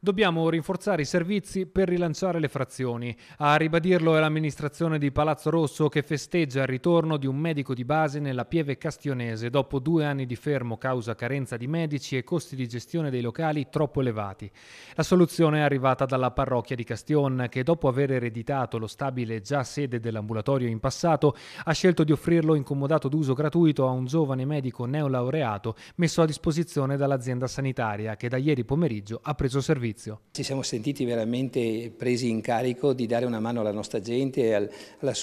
Dobbiamo rinforzare i servizi per rilanciare le frazioni. A ribadirlo è l'amministrazione di Palazzo Rosso che festeggia il ritorno di un medico di base nella Pieve Castionese dopo due anni di fermo causa carenza di medici e costi di gestione dei locali troppo elevati. La soluzione è arrivata dalla parrocchia di Castion che dopo aver ereditato lo stabile già sede dell'ambulatorio in passato ha scelto di offrirlo incomodato d'uso gratuito a un giovane medico neolaureato messo a disposizione dall'azienda sanitaria che da ieri pomeriggio ha preso servizio servizio. Ci siamo sentiti veramente presi in carico di dare una mano alla nostra gente e al, al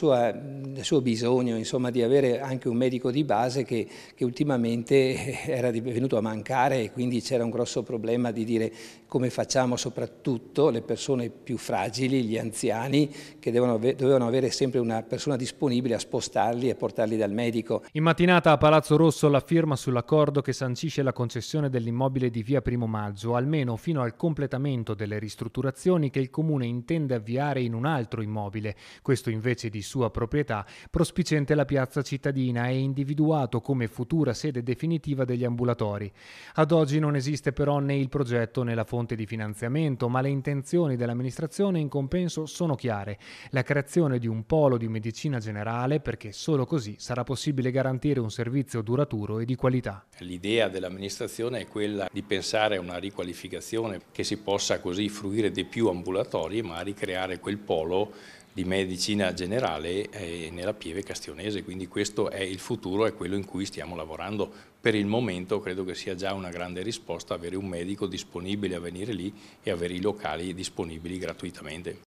suo bisogno insomma, di avere anche un medico di base che, che ultimamente era venuto a mancare e quindi c'era un grosso problema di dire come facciamo soprattutto le persone più fragili, gli anziani, che devono, dovevano avere sempre una persona disponibile a spostarli e portarli dal medico. In mattinata a Palazzo Rosso la firma sull'accordo che sancisce la concessione dell'immobile di via Primo Maggio, almeno fino al completamento completamento delle ristrutturazioni che il Comune intende avviare in un altro immobile, questo invece di sua proprietà, prospicente la piazza cittadina e individuato come futura sede definitiva degli ambulatori. Ad oggi non esiste però né il progetto né la fonte di finanziamento, ma le intenzioni dell'amministrazione in compenso sono chiare. La creazione di un polo di medicina generale perché solo così sarà possibile garantire un servizio duraturo e di qualità. L'idea dell'amministrazione è quella di pensare a una riqualificazione che si possa così fruire di più ambulatorie ma ricreare quel polo di medicina generale eh, nella Pieve Castionese, quindi questo è il futuro, è quello in cui stiamo lavorando. Per il momento credo che sia già una grande risposta avere un medico disponibile a venire lì e avere i locali disponibili gratuitamente.